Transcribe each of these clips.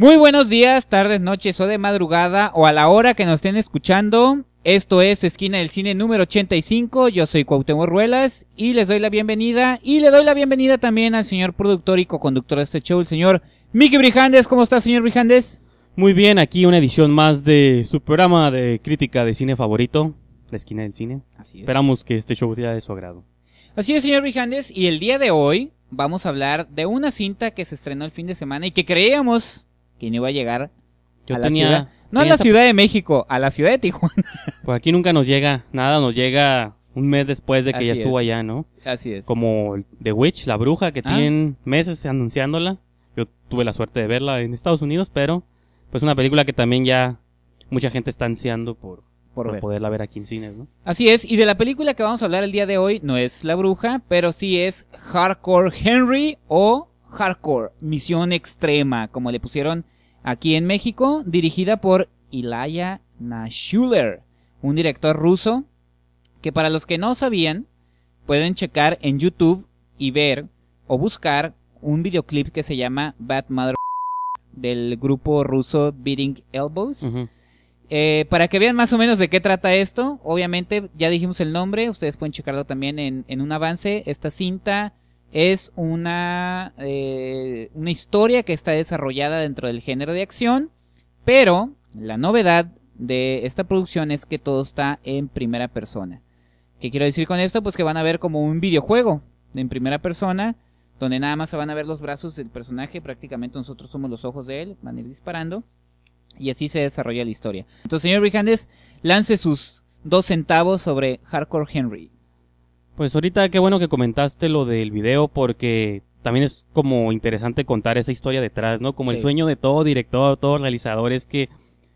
Muy buenos días, tardes, noches o de madrugada o a la hora que nos estén escuchando. Esto es Esquina del Cine número 85. Yo soy Cuauhtémoc Ruelas y les doy la bienvenida y le doy la bienvenida también al señor productor y co-conductor de este show, el señor Miki Brijandes. ¿Cómo está, señor Brijandes? Muy bien, aquí una edición más de su programa de crítica de cine favorito, La Esquina del Cine. Esperamos que este show sea de su agrado. Así es, señor Brijandes, y el día de hoy vamos a hablar de una cinta que se estrenó el fin de semana y que creíamos quien iba a llegar a la ciudad. No a la Ciudad de México, a la ciudad de Tijuana. Pues aquí nunca nos llega nada, nos llega un mes después de que ya estuvo allá, ¿no? Así es. Como The Witch, la bruja, que ah. tienen meses anunciándola. Yo tuve la suerte de verla en Estados Unidos, pero pues una película que también ya mucha gente está ansiando por, por, poderla ver aquí en cines, ¿no? Así es, y de la película que vamos a hablar el día de hoy no es La Bruja, pero sí es Hardcore Henry o Hardcore Misión Extrema, como le pusieron aquí en México, dirigida por Ilaya Nashuler, un director ruso que para los que no sabían, pueden checar en YouTube y ver o buscar un videoclip que se llama Bad Mother del grupo ruso Beating Elbows. Eh, para que vean más o menos de qué trata esto, obviamente ya dijimos el nombre, ustedes pueden checarlo también en, en un avance. Esta cinta es una, eh, una historia que está desarrollada dentro del género de acción, pero la novedad de esta producción es que todo está en primera persona. ¿Qué quiero decir con esto? Pues que van a ver como un videojuego en primera persona, donde nada más se van a ver los brazos del personaje, prácticamente nosotros somos los ojos de él, van a ir disparando, y así se desarrolla la historia. Entonces, señor Brijandes, lance sus dos centavos sobre Hardcore Henry. Pues ahorita qué bueno que comentaste lo del video porque también es como interesante contar esa historia detrás, ¿no? Como el sueño de todo director, todo realizador es que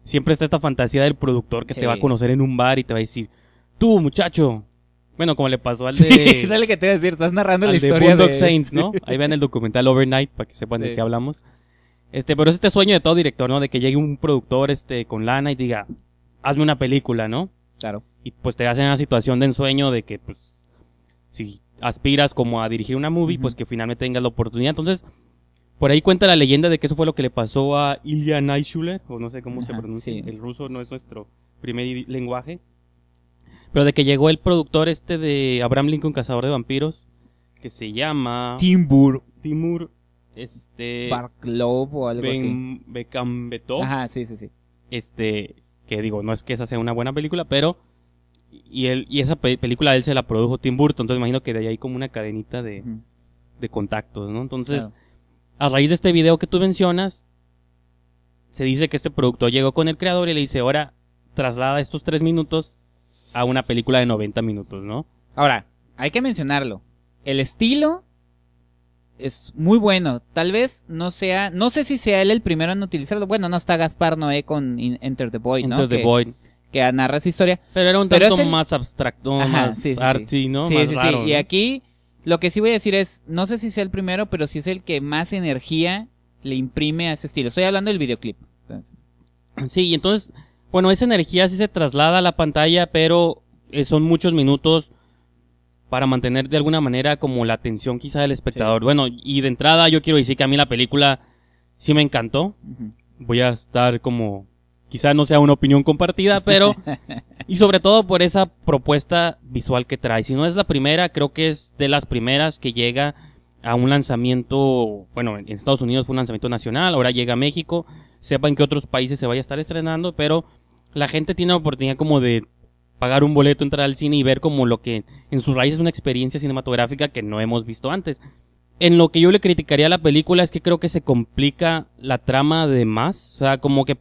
siempre está esta fantasía del productor que te va a conocer en un bar y te va a decir, tú muchacho. Bueno, como le pasó al de... dale que te voy a decir, estás narrando la historia de... Saints, ¿no? Ahí vean el documental Overnight para que sepan de qué hablamos. Este, pero es este sueño de todo director, ¿no? De que llegue un productor, este, con lana y diga, hazme una película, ¿no? Claro. Y pues te hacen una situación de ensueño de que, pues, si aspiras como a dirigir una movie, pues que finalmente tengas la oportunidad. Entonces, por ahí cuenta la leyenda de que eso fue lo que le pasó a Ilya Naishule, o no sé cómo se pronuncia, el ruso no es nuestro primer lenguaje. Pero de que llegó el productor este de Abraham Lincoln, Cazador de Vampiros, que se llama... Timur. Timur, este... Barklov o algo así. Ajá, sí, sí, sí. Este, que digo, no es que esa sea una buena película, pero y, él, y esa película él se la produjo Tim Burton, entonces imagino que de ahí hay como una cadenita de, contactos, ¿no? Entonces, a raíz de este video que tú mencionas, se dice que este producto llegó con el creador y le dice, ahora traslada estos tres minutos a una película de 90 minutos, ¿no? Ahora, hay que mencionarlo. El estilo es muy bueno. Tal vez no sea, no sé si sea él el primero en utilizarlo. Bueno, no está Gaspar Noé con Enter the Void, ¿no? Enter the Void que narra esa historia. Pero era un tanto más abstracto, más sí, sí, ¿no? Sí, sí, sí. Y aquí lo que sí voy a decir es, no sé si sea el primero, pero sí es el que más energía le imprime a ese estilo. Estoy hablando del videoclip. Sí, y entonces, bueno, esa energía sí se traslada a la pantalla, pero eh, son muchos minutos para mantener de alguna manera como la atención quizá del espectador. Bueno, y de entrada yo quiero decir que a mí la película sí me encantó. Voy a estar como quizá no sea una opinión compartida, pero... y sobre todo por esa propuesta visual que trae. Si no es la primera, creo que es de las primeras que llega a un lanzamiento, bueno, en Estados Unidos fue un lanzamiento nacional, ahora llega a México, sepa en qué otros países se vaya a estar estrenando, pero la gente tiene la oportunidad como de pagar un boleto, entrar al cine y ver como lo que en sus raíces es una experiencia cinematográfica que no hemos visto antes. En lo que yo le criticaría a la película es que creo que se complica la trama de más, o sea, como que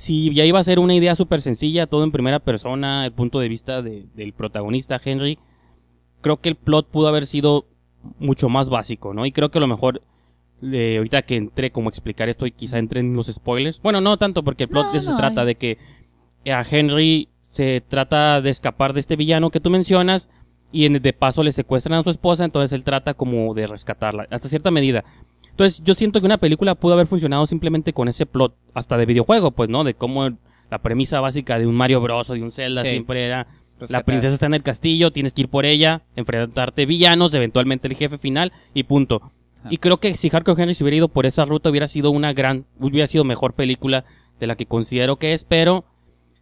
si ya iba a ser una idea súper sencilla, todo en primera persona, el punto de vista del protagonista Henry, creo que el plot pudo haber sido mucho más básico, ¿no? Y creo que a lo mejor, eh, ahorita que entré como explicar esto y quizá entré en los spoilers, bueno, no tanto porque el plot se trata de que a Henry se trata de escapar de este villano que tú mencionas y de paso le secuestran a su esposa, entonces él trata como de rescatarla, hasta cierta medida. Entonces yo siento que una película pudo haber funcionado simplemente con ese plot, hasta de videojuego, pues, ¿no? De cómo la premisa básica de un Mario Bros. o de un Zelda siempre era... La princesa está en el castillo, tienes que ir por ella, enfrentarte villanos, eventualmente el jefe final y punto. Y creo que si Hardcore Henry se hubiera ido por esa ruta hubiera sido una gran, hubiera sido mejor película de la que considero que es, pero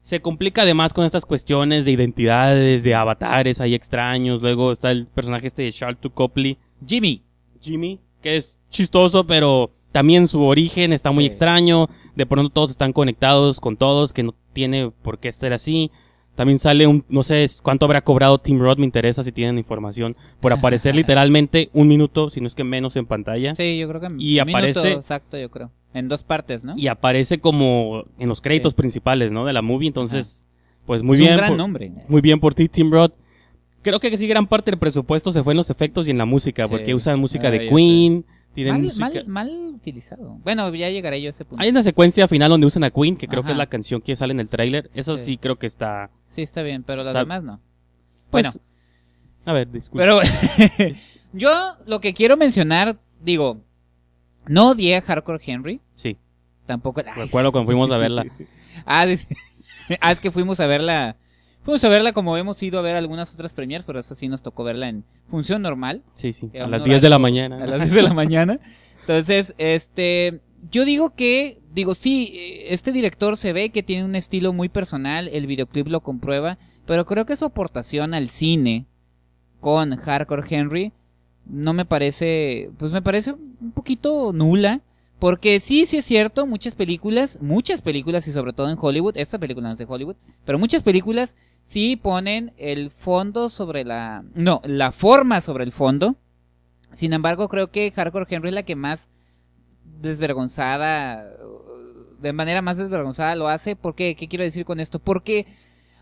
se complica además con estas cuestiones de identidades, de avatares ahí extraños. Luego está el personaje este de to Copley. Jimmy. Jimmy que es chistoso, pero también su origen está muy extraño. De pronto todos están conectados con todos, que no tiene por qué ser así. También sale un, no sé cuánto habrá cobrado Tim Roth, me interesa si tienen información, por aparecer literalmente un minuto, si no es que menos en pantalla. Sí, yo creo que y aparece, exacto, yo creo. En dos partes, ¿no? Y aparece como en los créditos principales, ¿no? De la movie, entonces, pues muy es bien. Un gran nombre. Muy bien por ti, Tim Roth creo que sí gran parte del presupuesto se fue en los efectos y en la música, porque usan música de ah, Queen. mal, mal, mal, utilizado. Bueno, ya llegaré yo a ese punto. Hay una secuencia final donde usan a Queen, que creo que es la canción que sale en el tráiler. Eso sí. creo que está... Sí, está bien, pero las demás no. Pues, bueno. A ver, disculpe. Pero yo lo que quiero mencionar, digo, no odié a Hardcore Henry. Sí. Tampoco... Recuerdo cuando fuimos a verla. Ah, ah, es que fuimos a verla Fuimos a verla como hemos ido a ver algunas otras premiers, pero eso sí nos tocó verla en función normal. Sí, sí, a las 10 de la mañana. A las 10 de la mañana. Entonces, este, yo digo que, digo, sí, eh, este director se ve que tiene un estilo muy personal, el videoclip lo comprueba, pero creo que su aportación al cine con Hardcore Henry no me parece, pues me parece un poquito nula. Porque sí, sí es cierto, muchas películas, muchas películas y sobre todo en Hollywood, esta película no es de Hollywood, pero muchas películas sí ponen el fondo sobre la... No, la forma sobre el fondo. Sin embargo, creo que Hardcore Henry es la que más desvergonzada, uh, de manera más desvergonzada lo hace. ¿Por qué? ¿Qué quiero decir con esto? Porque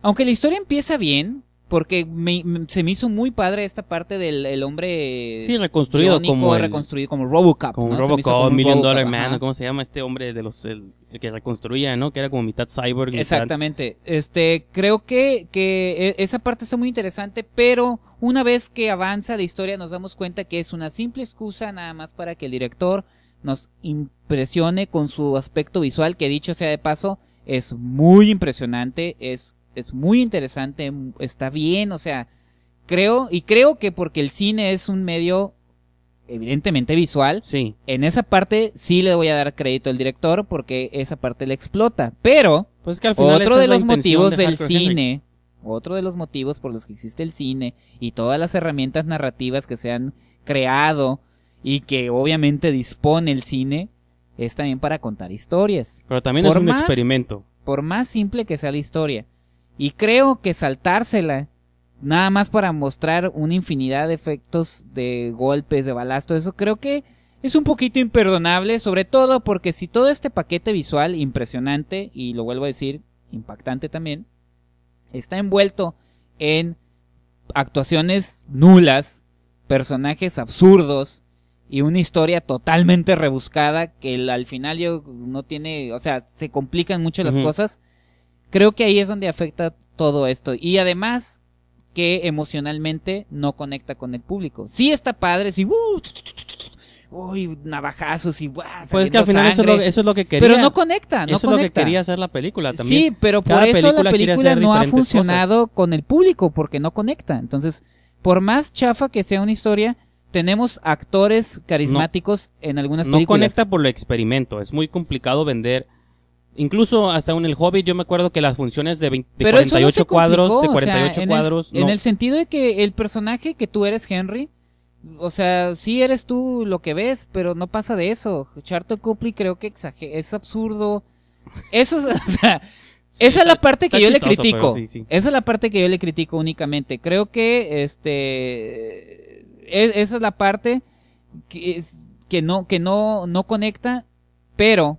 aunque la historia empieza bien, porque me, se me hizo muy padre esta parte del hombre sí reconstruido como reconstruido como Robocop como Robocop Million Dollar Man cómo se llama este hombre de los el, que reconstruía no que era como mitad cyborg exactamente este creo que que e, esa parte está muy interesante pero una vez que avanza la historia nos damos cuenta que es una simple excusa nada más para que el director nos impresione con su aspecto visual que dicho sea de paso es muy impresionante es es muy interesante, está bien, o sea, creo, y creo que porque el cine es un medio evidentemente visual, sí. en esa parte sí le voy a dar crédito al director porque esa parte le explota, pero pues que al otro de los motivos del cine, otro de los motivos por los que existe el cine y todas las herramientas narrativas que se han creado y que obviamente dispone el cine es también para contar historias. Pero también es un experimento. Por más simple que sea la historia, y creo que saltársela, nada más para mostrar una infinidad de efectos de golpes, de balasto eso creo que es un poquito imperdonable, sobre todo porque si todo este paquete visual impresionante, y lo vuelvo a decir, impactante también, está envuelto en actuaciones nulas, personajes absurdos y una historia totalmente rebuscada que al final yo no tiene, o sea, se complican mucho las cosas Creo que ahí es donde afecta todo esto. Y además que emocionalmente no conecta con el público. Sí está padre, sí, uh, uy, navajazos y Pues que al final eso es, lo, que quería. Pero no conecta, no Eso es lo que quería hacer la película también. Sí, pero por eso la película no ha funcionado con el público, porque no conecta. Entonces, por más chafa que sea una historia, tenemos actores carismáticos en algunas películas. No conecta por el experimento. Es muy complicado vender Incluso hasta en el hobby, yo me acuerdo que las funciones de, 20, 48 cuadros, de 48 en cuadros... El, En el sentido de que el personaje que tú eres Henry, o sea, sí eres tú lo que ves, pero no pasa de eso. Charto Copley creo que exager es absurdo. Eso es, o sea, esa es la parte que yo le critico. Esa es la parte que yo le critico únicamente. Creo que este es, esa es la parte que, es, que no que no no conecta, pero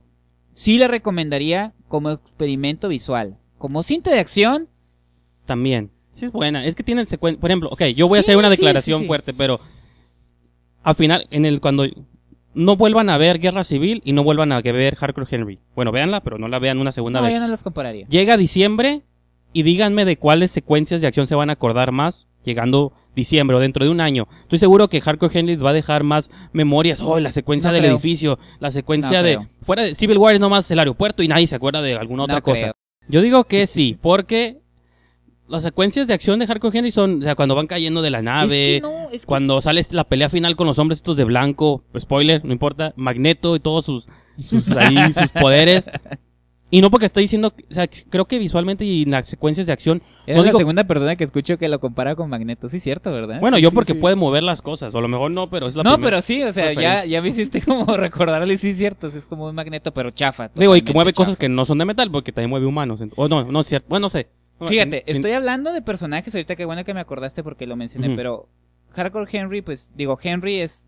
sí la recomendaría como experimento visual. Como cinta de acción. También. Sí, es buena. Es que tiene el secuencia. Por ejemplo, ok, yo voy a hacer una declaración fuerte, pero al final, en el cuando no vuelvan a ver Guerra Civil y no vuelvan a ver Hardcore Henry. Bueno, véanla, pero no la vean una segunda vez. las compararía. Llega diciembre y díganme de cuáles secuencias de acción se van a acordar más llegando diciembre o dentro de un año, estoy seguro que Hardcore Henry va a dejar más memorias. Oh, la secuencia del edificio, la secuencia de. Fuera de Civil War es nomás el aeropuerto y nadie se acuerda de alguna otra cosa. Yo digo que sí, porque las secuencias de acción de Hardcore Henry son, o sea, cuando van cayendo de la nave, cuando sale la pelea final con los hombres estos de blanco, spoiler, no importa, Magneto y todos sus, sus, sus poderes. Y no porque estoy diciendo, o sea, creo que visualmente y en las secuencias de acción. Es la segunda persona que escucho que lo compara con Magneto, sí, cierto, ¿verdad? Bueno, yo porque puede mover las cosas, o a lo mejor no, pero es la No, pero sí, o sea, ya, ya me hiciste como recordarle, sí, cierto, es como un Magneto, pero chafa. Digo, y que mueve cosas que no son de metal, porque también mueve humanos. O no, no es cierto, bueno, no sé. Fíjate, estoy hablando de personajes ahorita, qué bueno que me acordaste porque lo mencioné, pero Hardcore Henry, pues, digo, Henry es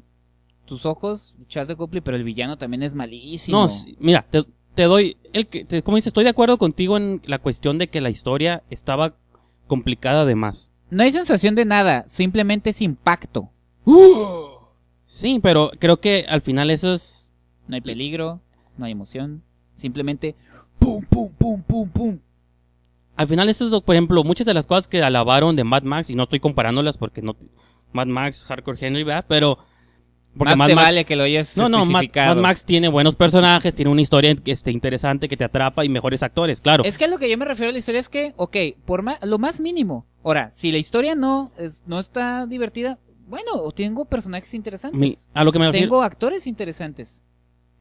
tus ojos, Charles de Copley, pero el villano también es malísimo. No, mira, te doy el como dices, estoy de acuerdo contigo en la cuestión de que la historia estaba complicada de más. No hay sensación de nada, simplemente es impacto. Sí, pero creo que al final eso es... No hay peligro, no hay emoción, simplemente... ¡Pum, pum, pum, pum, pum! Al final eso es, por ejemplo, muchas de las cosas que alabaron de Mad Max, y no estoy comparándolas porque no... Mad Max, Hardcore Henry, ¿verdad? Pero más, vale que lo No, no, Max tiene buenos personajes, tiene una historia esté interesante que te atrapa y mejores actores, claro. Es que a lo que yo me refiero a la historia es que, ok, por lo más mínimo. Ahora, si la historia no, es, no está divertida, bueno, o tengo personajes interesantes. a lo que me Tengo actores interesantes.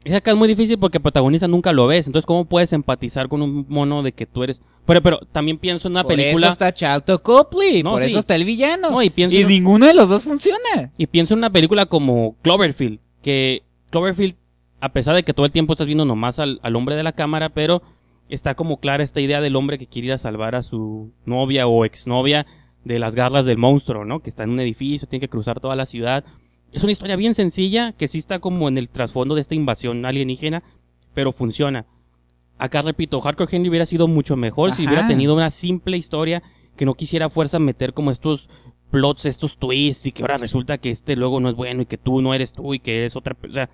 Es acá es muy difícil porque el protagonista nunca lo ves. Entonces, ¿cómo puedes empatizar con un mono de que tú eres? Pero, pero también pienso en una película. Por eso está Charlton Copley. por eso está el villano. No, y pienso y ninguno de los dos funciona. Y pienso en una película como Cloverfield. Que Cloverfield, a pesar de que todo el tiempo estás viendo nomás al, al hombre de la cámara, pero está como clara esta idea del hombre que quiere ir a salvar a su novia o exnovia de las garras del monstruo, ¿no? Que está en un edificio, tiene que cruzar toda la ciudad. Es una historia bien sencilla que sí está como en el trasfondo de esta invasión alienígena, pero funciona. Acá repito, Hardcore Henry hubiera sido mucho mejor si hubiera tenido una simple historia que no quisiera fuerza meter como estos plots, estos twists y que ahora resulta que este luego no es bueno y que tú no eres tú y que es otra persona.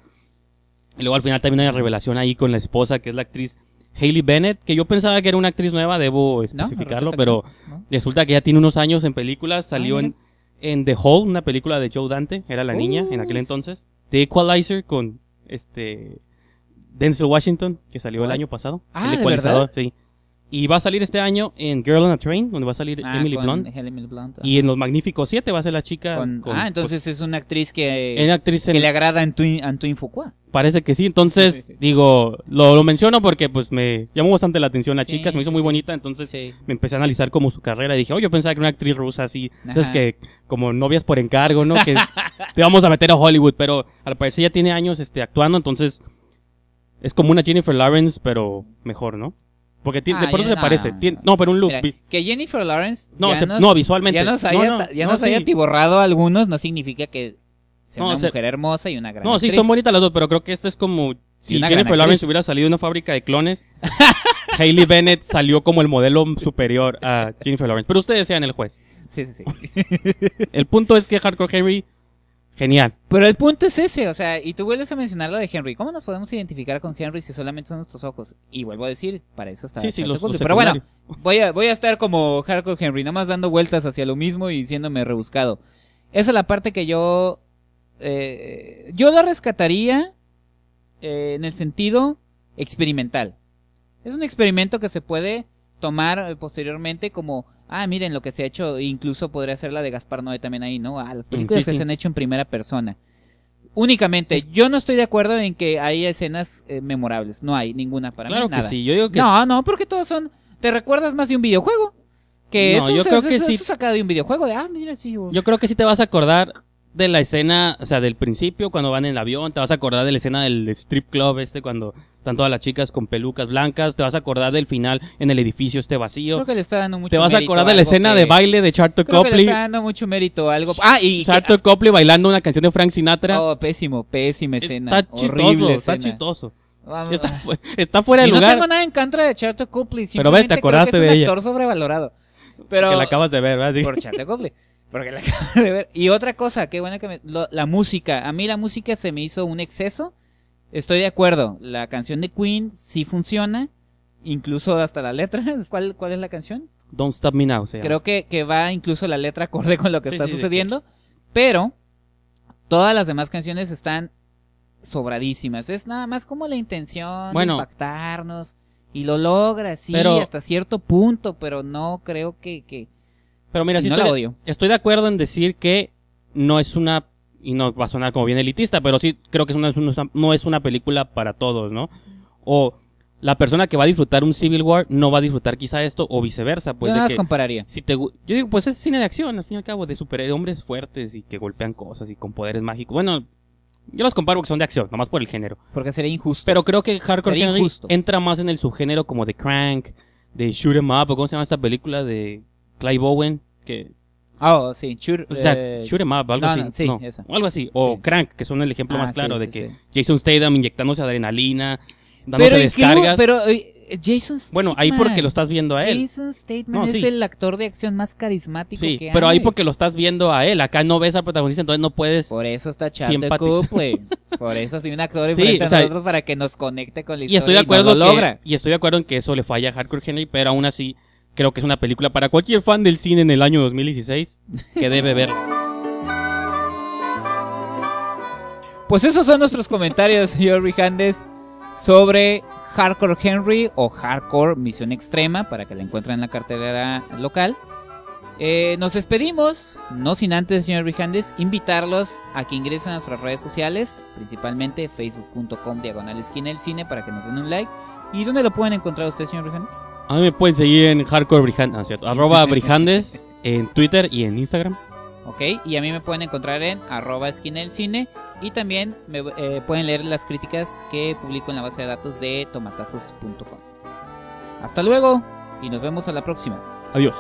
Y luego al final también hay una revelación ahí con la esposa que es la actriz Hayley Bennett, que yo pensaba que era una actriz nueva, debo especificarlo, pero resulta que ya tiene unos años en películas, salió en ah, en The Hall, una película de Joe Dante, era la niña en aquel oh. entonces. The Equalizer con este Denzel Washington, que salió el año pasado. Ah, el ¿de sí. Y va a salir este año en Girl on a Train, donde va a salir ah, Emily, Blunt, y en Los Magníficos 7 va a ser la chica. ah, entonces pues, es una actriz que, que le agrada en tu, en tu Parece que sí, entonces digo, lo, lo, menciono porque pues me llamó bastante la atención la chica, se me hizo muy bonita, entonces me empecé a analizar como su carrera y dije, oh, yo pensaba que era una actriz rusa así, entonces que como novias por encargo, ¿no? Que te vamos a meter a Hollywood, pero al parecer ya tiene años este, actuando, entonces es como una Jennifer Lawrence, pero mejor, ¿no? Porque tiene, de ah, pronto se parece. no, pero un look. que Jennifer Lawrence No, ya nos, no, visualmente. ya nos haya, No, ya no, haya algunos, no significa que sea una mujer hermosa y una gran No, sí, son bonitas las dos, pero creo que esta es como si Jennifer Lawrence hubiera salido de una fábrica de clones. Hailey Bennett salió como el modelo superior a Jennifer Lawrence. Pero ustedes sean el juez. Sí, sí, sí. El punto es que Hardcore Harry Genial. Pero el punto es ese, o sea, y tú vuelves a mencionar lo de Henry. ¿Cómo nos podemos identificar con Henry si solamente son nuestros ojos? Y vuelvo a decir, para eso está. Sí, sí, los, Pero bueno, voy a, voy a estar como Hardcore Henry, nada más dando vueltas hacia lo mismo y diciéndome rebuscado. Esa es la parte que yo. Eh, yo lo rescataría eh, en el sentido experimental. Es un experimento que se puede tomar eh, posteriormente como ah, miren lo que se ha hecho, incluso podría ser la de Gaspar Noé también ahí, ¿no? Ah, las mm, películas que se han hecho en primera persona. Únicamente, yo no estoy de acuerdo en que hay escenas eh, memorables, no hay ninguna para mí. Claro que sí, yo digo que... No, no, porque todas son, te recuerdas más de un videojuego. Que eso, yo creo que sí. sacado de un videojuego de, ah, mira, sí. yo creo que sí te vas a acordar de la escena, o sea, del principio, cuando van en el avión, te vas a acordar de la escena del strip club este, cuando están todas las chicas con pelucas blancas, te vas a acordar del final en el edificio este vacío. Creo que le está dando mucho mérito Te vas a acordar de la escena de baile de Charter Copley. Que le está dando mucho mérito algo. Ah, y Charter ah, Copley bailando una canción de Frank Sinatra. Oh, pésimo, pésima escena. Está chistoso, está chistoso. Está, fuera de y lugar. No tengo nada en contra de Charter Copley, simplemente Pero te acordaste creo que es un actor sobrevalorado. Pero que la acabas de ver, ¿verdad? Por Charter Copley. Porque la acabo de ver. Y otra cosa, qué bueno que me, la música. A mí la música se me hizo un exceso. Estoy de acuerdo. La canción de Queen sí funciona. Incluso hasta la letra. ¿Cuál, cuál es la canción? Don't Stop Me Now. Creo que, va incluso la letra acorde con lo que está sucediendo. pero todas las demás canciones están sobradísimas. Es nada más como la intención bueno, de impactarnos. Y lo logra, sí, hasta cierto punto. Pero no creo que pero mira, sí estoy, de acuerdo en decir que no es una, y no va a sonar como bien elitista, pero sí creo que es una, no es una película para todos, ¿no? O la persona que va a disfrutar un Civil War no va a disfrutar quizá esto o viceversa. Pues, yo no las compararía. Si te, yo digo, pues es cine de acción, al fin y al cabo, de hombres fuertes y que golpean cosas y con poderes mágicos. Bueno, yo los comparo porque son de acción, nomás por el género. Porque sería injusto. Pero creo que Hardcore entra más en el subgénero como de Crank, de Shoot 'em Up, o cómo se llama esta película de... Clive Bowen, que... Ah, oh, sí, o sea, eh, algo así. O Crank, que son el ejemplo ah, más claro de que Jason Statham inyectándose adrenalina, dándose pero descargas. pero eh, Jason Bueno, ahí porque lo estás viendo a él. Jason Statham es el actor de acción más carismático sí, que hay. pero ahí porque lo estás viendo a él. Acá no ves al protagonista, entonces no puedes. Por eso está Charlie güey. Por eso sí, un actor enfrente nosotros para que nos conecte con la historia. Y estoy de acuerdo lo logra. y estoy de acuerdo en que eso le falla a Hardcore Henry, pero aún así Creo que es una película para cualquier fan del cine en el año 2016 que debe ver. Pues esos son nuestros comentarios, señor Rijandes, sobre Hardcore Henry o Hardcore Misión Extrema, para que la encuentren en la cartelera local. Eh, nos despedimos, no sin antes, señor Rijandes, invitarlos a que ingresen a nuestras redes sociales, principalmente facebook.com diagonal esquina del cine para que nos den un like. ¿Y dónde lo pueden encontrar ustedes, señor Rijandes? A mí me pueden seguir en Hardcore Brijandes, en Twitter y en Instagram. Ok, y a mí me pueden encontrar en arroba esquina cine y también me, eh, pueden leer las críticas que publico en la base de datos de tomatazos.com. Hasta luego y nos vemos a la próxima. Adiós.